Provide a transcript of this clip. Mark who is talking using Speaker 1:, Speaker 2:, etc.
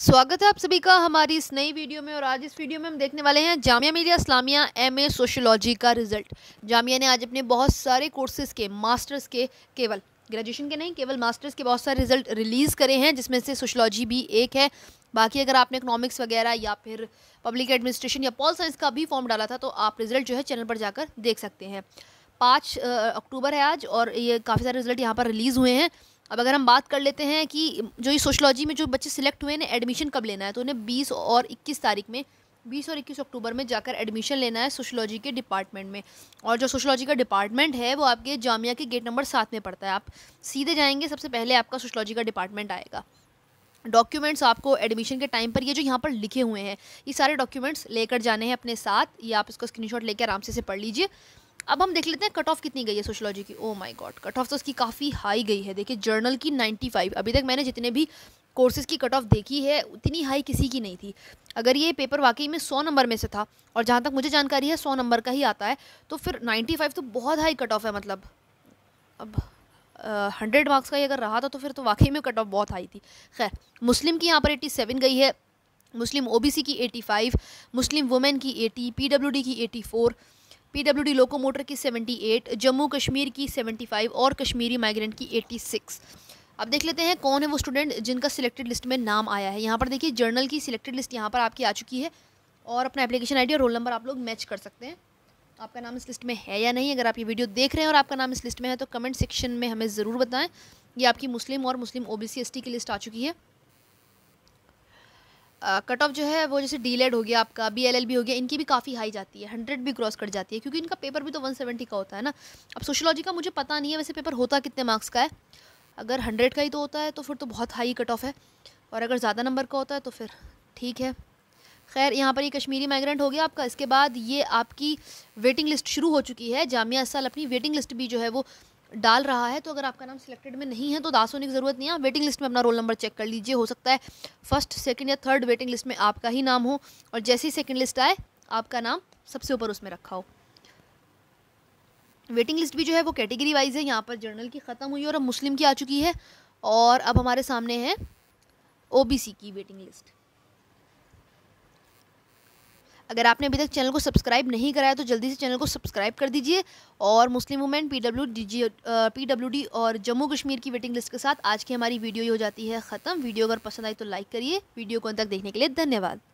Speaker 1: स्वागत है आप सभी का हमारी इस नई वीडियो में और आज इस वीडियो में हम देखने वाले हैं जामिया मिलिया इस्लामिया एमए सोशोलॉजी का रिजल्ट जामिया ने आज अपने बहुत सारे कोर्सेज़ के मास्टर्स के केवल ग्रेजुएशन के नहीं केवल मास्टर्स के बहुत सारे रिजल्ट रिलीज़ करे हैं जिसमें से सोशलॉजी भी एक है बाकी अगर आपने इकोनॉमिक्स वगैरह या फिर पब्लिक एडमिनिस्ट्रेशन या पॉल साइंस का भी फॉर्म डाला था तो आप रिजल्ट जो है चैनल पर जाकर देख सकते हैं पाँच अक्टूबर है आज और ये काफ़ी सारे रिजल्ट यहाँ पर रिलीज़ हुए हैं अब अगर हम बात कर लेते हैं कि जो ये सोशलॉजी में जो बच्चे सिलेक्ट हुए हैं एडमिशन कब लेना है तो उन्हें बीस और इक्कीस तारीख में बीस और इक्कीस अक्टूबर में जाकर एडमिशन लेना है सोशलॉजी के डिपार्टमेंट में और जो सोशलॉजी का डिपार्टमेंट है वो आपके जामिया के गेट नंबर सात में पड़ता है आप सीधे जाएंगे सबसे पहले आपका सोशलॉजी का डिपार्टमेंट आएगा डॉक्यूमेंट्स आपको एडमिशन के टाइम पर ये जो यहाँ पर लिखे हुए हैं ये सारे डॉक्यूमेंट्स लेकर जाने हैं अपने साथ ये आप इसको स्क्रीनशॉट लेकर आराम से पढ़ लीजिए अब हम देख लेते हैं कट ऑफ कितनी गई है सोशलॉजी की oh my god cut off तो उसकी काफ़ी हाई गई है देखिए जर्नल की 95 अभी तक मैंने जितने भी कोर्सेज़ की कट ऑफ देखी है उतनी हाई किसी की नहीं थी अगर ये पेपर वाकई में सौ नंबर में से था और जहाँ तक मुझे जानकारी है सौ नंबर का ही आता है तो फिर नाइन्टी फाइव तो बहुत हाई कट ऑफ है मतलब अब हंड्रेड मार्क्स का ही अगर रहा था तो फिर तो वाकई में कट ऑफ बहुत हाई थी खैर मुस्लिम की यहाँ पर एट्टी सेवन गई है मुस्लिम ओ की एटी फाइव मुस्लिम वुमेन की एटी पी की एटी फोर पीडब्ल्यूडी लोकोमोटर की 78 जम्मू कश्मीर की 75 और कश्मीरी माइग्रेंट की 86 अब देख लेते हैं कौन है वो स्टूडेंट जिनका सिलेक्टेड लिस्ट में नाम आया है यहाँ पर देखिए जर्नल की सिलेक्टेड लिस्ट यहाँ पर आपकी आ चुकी है और अपना एप्लीकेशन आई और रोल नंबर आप लोग मैच कर सकते हैं आपका नाम इस लिस्ट में है या नहीं अगर आप ये वीडियो देख रहे हैं और आपका नाम इस लिस्ट में है तो कमेंट सेक्शन में हमें ज़रूर बताएं ये आपकी मुस्लिम और Muslim O B C S T की लिस्ट आ चुकी है कट ऑफ जो है वो जैसे डी हो गया आपका बी एल हो गया इनकी भी काफ़ी हाई जाती है हंड्रेड भी क्रॉस कर जाती है क्योंकि इनका पेपर भी तो वन सेवेंटी का होता है ना अब सोशोलॉजी का मुझे पता नहीं है वैसे पेपर होता कितने मार्क्स का है अगर हंड्रेड का ही तो होता है तो फिर तो बहुत हाई कट ऑफ है और अगर ज़्यादा नंबर का होता है तो फिर ठीक है खैर यहाँ पर ये कश्मीरी माइग्रेंट हो गया आपका इसके बाद ये आपकी वेटिंग लिस्ट शुरू हो चुकी है जामिया असल अपनी वेटिंग लिस्ट भी जो है वो डाल रहा है तो अगर आपका नाम सिलेक्टेड में नहीं है तो दास होने की ज़रूरत नहीं है वेटिंग लिस्ट में अपना रोल नंबर चेक कर लीजिए हो सकता है फर्स्ट सेकेंड या थर्ड वेटिंग लिस्ट में आपका ही नाम हो और जैसे ही सेकेंड लिस्ट आए आपका नाम सबसे ऊपर उसमें रखा हो वेटिंग लिस्ट भी जो है वो कैटेगरी वाइज है यहाँ पर जर्नल की ख़त्म हुई और अब मुस्लिम की आ चुकी है और अब हमारे सामने है ओ की वेटिंग लिस्ट अगर आपने अभी तक चैनल को सब्सक्राइब नहीं कराया तो जल्दी से चैनल को सब्सक्राइब कर दीजिए और Muslim women P W D P W D और जम्मू कश्मीर की वेटिंग लिस्ट के साथ आज की हमारी वीडियो हो जाती है ख़त्म वीडियो अगर पसंद आई तो लाइक करिए वीडियो को अंत तक देखने के लिए धन्यवाद